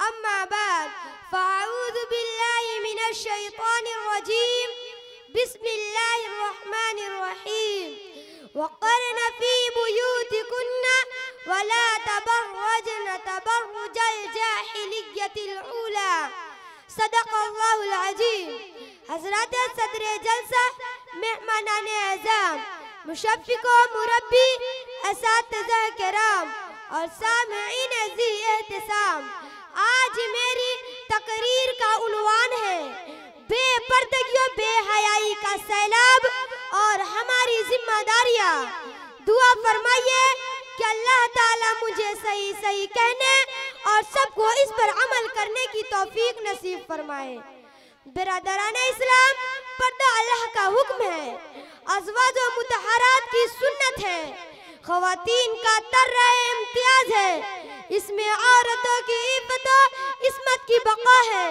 أما بعد فأعوذ بالله من الشيطان الرجيم بسم الله الرحمن الرحيم وقرن في بيوتكن ولا تبرجن تبرج الجاحلية الأولى صدق الله العظيم حضرات صدر جلسة مهمنا نعزام مشفق ومربي أساتذة كرام السامعين اور سامعین احتسام आज मेरी तकरीर का उन्वान है बेपर्दगियों बेहयाई का सैलाब और हमारी जिम्मेदारियाँ दुआ फरमाइए कि अल्लाह ताला मुझे सही सही कहने और सबको इस पर अमल करने की तौफीक नसीब फरमाए बिरादरान इस्लाम पर्दा अल्लाह का हुक्म है अजवाज मुतहरात की सुन्नत है खातन का तर इम्तियाज है इसमें औरतों की इफ्फत इसमत की बका है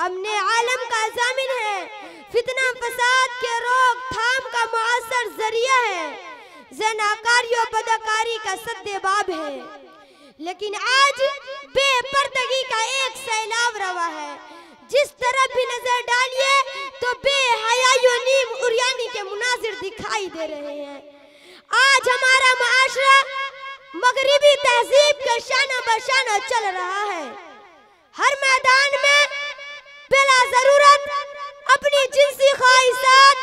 हमने आलम का जामिन है फितना फसाद के थाम का मौसर जरिया है जनाकारी और बदाकारी का बाब है लेकिन आज बेपर्दगी का एक सैलाब रवा है जिस तरफ भी नजर डालिए तो बेहयाई नीम उरियानी के मुनाजिर दिखाई दे रहे हैं आज हमारा माशरा मगरबी तहजीब का शाना बशाना चल रहा है हर मैदान में बिला जरूरत अपनी जिनसी ख्वाहिशात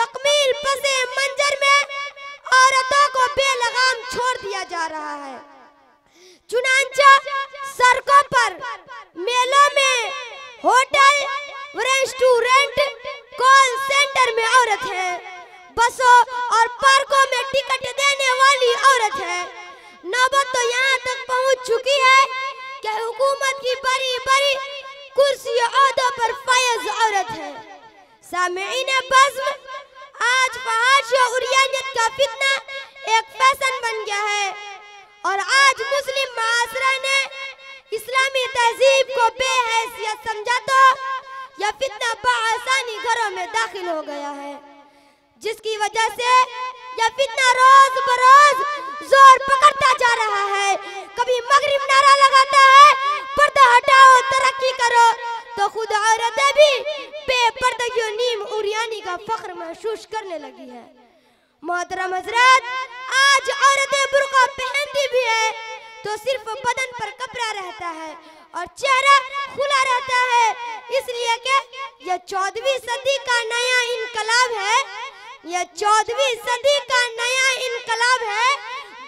तकमील पसे मंजर में औरतों को बेलगाम छोड़ दिया जा रहा है चुनाचा सड़कों पर मेलों में होटल रेस्टोरेंट कॉल सेंटर में औरत है बसों और पार्कों में टिकट देने वाली औरत है नौबत तो यहाँ तक पहुँच चुकी है कि हुकूमत की बड़ी बड़ी कुर्सी अहदों पर फैज औरत है सामीन बज्म आज फहाश का फितना एक फैशन बन गया है और आज मुस्लिम माशरे ने इस्लामी तहजीब को बेहैसियत समझा तो यह फितना बसानी घरों में दाखिल हो गया है जिसकी वजह से यह फितना रोज बरोज़ जोर पकड़ता जा रहा है कभी मगरिब नारा लगाता है पर्दा हटाओ तरक्की करो तो खुद औरतें भी बेपर्दगी नीम उरियानी का फख्र महसूस करने लगी है मोहतरम हजरत आज औरतें बुरका पहनती भी है तो सिर्फ बदन पर कपड़ा रहता है और चेहरा खुला रहता है इसलिए कि यह चौदहवीं सदी का नया इनकलाब है यह चौदहवीं सदी का नया इनकलाब है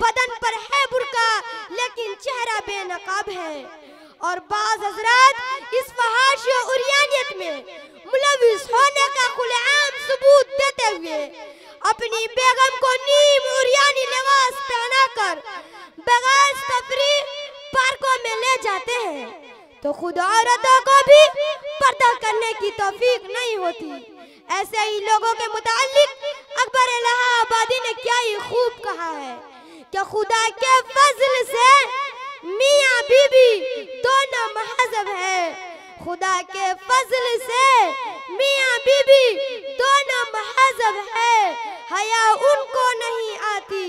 बदन पर है बुरका लेकिन चेहरा बेनकाब है और बाज हजरात इस फहाशियत में मुलविस होने का खुलेआम सबूत देते हुए अपनी बेगम को नीम उरियानी लिबास पहना कर बगैर तफरी पार्कों में ले जाते हैं तो खुद औरतों को भी पर्दा करने की तोफीक नहीं होती ऐसे ही लोगों के मुताबिक क्या खुदा के फजल से मिया बीबी दोनों महजब है खुदा के फजल से मिया बीबी दोनों महजब है हया उनको नहीं आती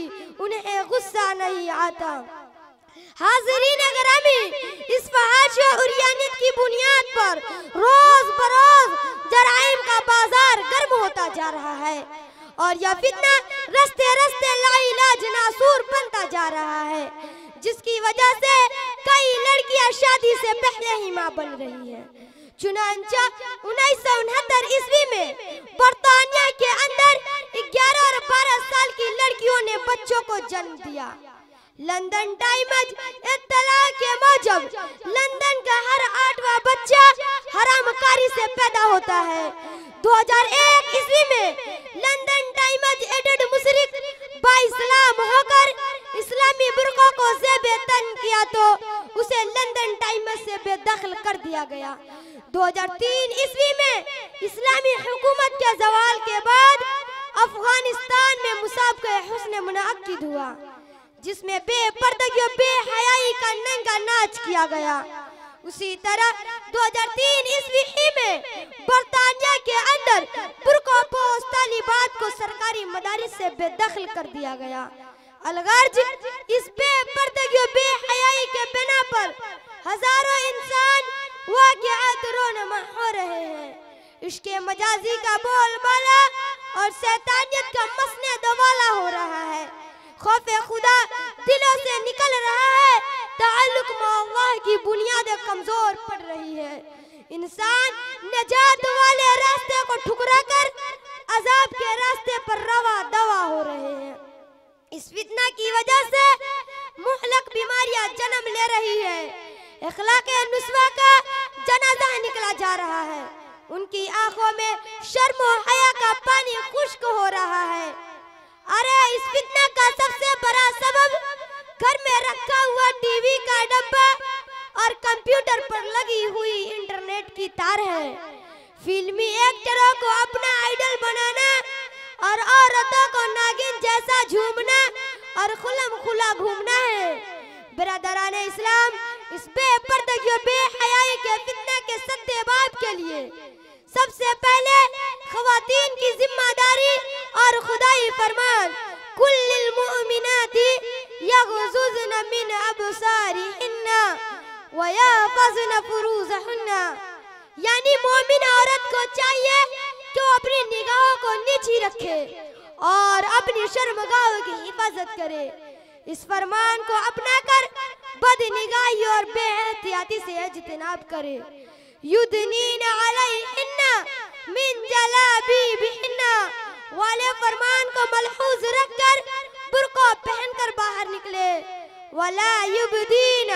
उन्हें गुस्सा नहीं आता हाजरीन ग्रामी इस फहाश उरियानियत की बुनियाद पर रोज बरोज जराइम का बाजार गर्म होता जा रहा है और यह फितना रस्ते रस्ते लाइलाज नासूर बनता जा रहा है जिसकी वजह से कई लड़कियां शादी से पहले ही मां बन रही हैं चुनाचा उन्नीस सौ उनहत्तर ईस्वी में बरतानिया के अंदर 11 और 12 साल की लड़कियों ने बच्चों को जन्म दिया लंदन टाइम्स इतला के मौजब लंदन का हर आठवां बच्चा हरामकारी से पैदा होता है 2001 हजार ईस्वी में लंदन टाइम्स एडेड नाकाम होकर इस्लामी बुरकों को जेबेतन किया तो उसे लंदन टाइम्स से बेदखल कर दिया गया 2003 ईस्वी में इस्लामी हुकूमत के जवाल के बाद अफगानिस्तान में मुसाबका हुसन मुनद हुआ जिसमें बेपर्दगी और बेहयाई का नंगा नाच किया गया उसी तरह 2003 हजार तीन ईस्वी में बरतानिया के अंदर बुरकों सरकारी मदारिस से बेदखल कर दिया गया अलगर्ज इस बेपर्दगी और बेहयाई के बिना पर हजारों इंसान वाकयात हो रहे हैं इसके मजाजी का बोलबाला और शैतानियत का मसने दवाला हो रहा है खौफ खुदा दिलों से निकल रहा है ताल्लुक अल्लाह की बुनियाद कमजोर पड़ रही है इंसान निजात वाले रास्ते को ठुकरा कर अजाब के रास्ते पर रवा दवा हो रहे हैं इस फितना की वजह से मुहलक बीमारियां जन्म ले रही है अखलाक नुस्वा का जनाजा निकला जा रहा है उनकी आंखों में शर्म और हया का पानी खुश्क हो रहा है अरे इस फितना का सबसे बड़ा सबब घर में रखा हुआ टीवी का डब्बा और कंप्यूटर पर लगी हुई इंटरनेट की तार है फिल्मी एक्टरों को अपना आइडल बनाना और औरतों को नागिन जैसा झूमना और खुलम खुला घूमना है बरादरान इस्लाम इस बेपर्दगी बेहयाई के फितना के सत्य बाप के लिए सबसे पहले खातन की जिम्मेदारी और खुदाई फरमान कुल मुमिनाती यगजुजन मिन अबसारिहिन्ना वयाफजन फुरूजहन्ना यानी मोमिन औरत को चाहिए कि अपनी निगाहों को नीची रखे और अपनी शर्मगाहों की हिफाजत करे इस फरमान को अपनाकर बद निगाही और बेहतियाती से इजतनाब करे युद्ध नीन इन्ना मिन जला भी भी इन्ना वाले फरमान को मलहूज कर बुरको पहनकर बाहर निकले वाला वला युबदीन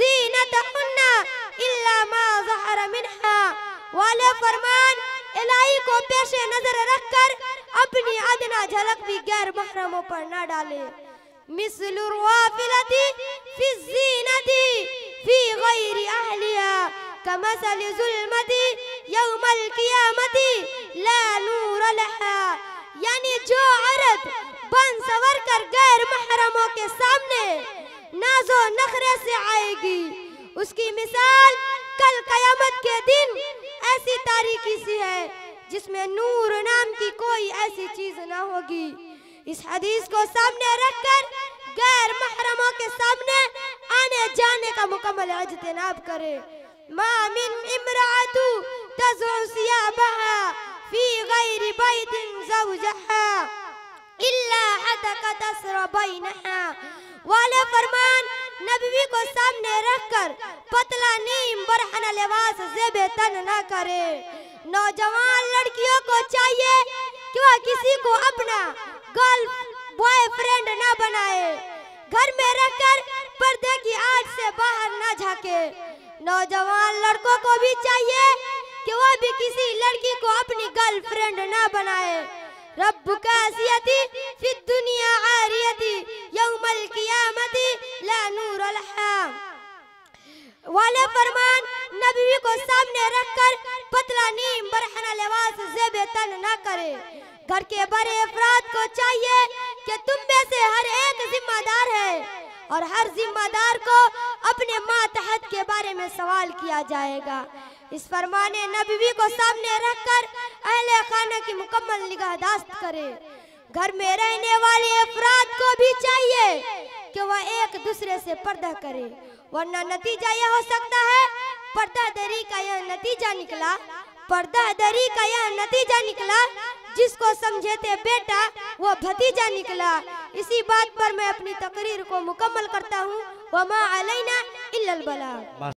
जीनतहुन्ना इल्ला मा ज़हर मिनहा वाले फरमान इलाही को पेश नजर रखकर अपनी अदना झलक भी गैर महरमों पर ना डाले मिसल रुवाफिलती फी जीनती फी गैर अहलिया कमसल जुल्मती यौमल कियामती ला नूर लहा यानी जो औरत बन सवर कर गैर महरमों के सामने नाजो नखरे उसकी मिसाल कल कयामत के दिन ऐसी तारीखी सी है जिसमें नूर नाम की कोई ऐसी चीज ना होगी इस हदीस को सामने रखकर गैर महरमों के सामने आने जाने का मुकम्मल आज अजतनाब करे मामिन इमरातु तज़उ सियाबहा फी गैरि बैदिन ज़ौजहा इल्ला हदकत सर बैनहा वाला फरमान नबी को सामने रखकर पतला नीम बरहना लिबास जेब तन न करे नौजवान लड़कियों को चाहिए कि वह किसी को अपना गर्ल बॉयफ्रेंड न बनाए घर में रहकर पर्दे की आड़ से बाहर न झाके नौजवान लड़कों को भी चाहिए कि वह भी किसी लड़की को अपनी गर्लफ्रेंड न बनाए रब का दुनिया वाले फरमान नबी को सामने रखकर पतला नीम बरहना लिबास जेबे तन न करे घर के बड़े अफराद को चाहिए कि तुम में से हर एक जिम्मेदार है और हर जिम्मेदार को अपने मातहत के बारे में सवाल किया जाएगा इस फरमान नबी को सामने रखकर अहले खाना की मुकम्मल निगाहदाश्त करे घर में रहने वाले अफराद को भी चाहिए कि वह एक दूसरे से पर्दा करे वरना नतीजा यह हो सकता है पर्दा दरी का यह नतीजा निकला पर्दा दरी का यह नतीजा निकला जिसको समझे थे बेटा वो भतीजा निकला इसी बात पर मैं अपनी तकरीर को मुकम्मल करता हूँ वमा अलैना इल्लल बला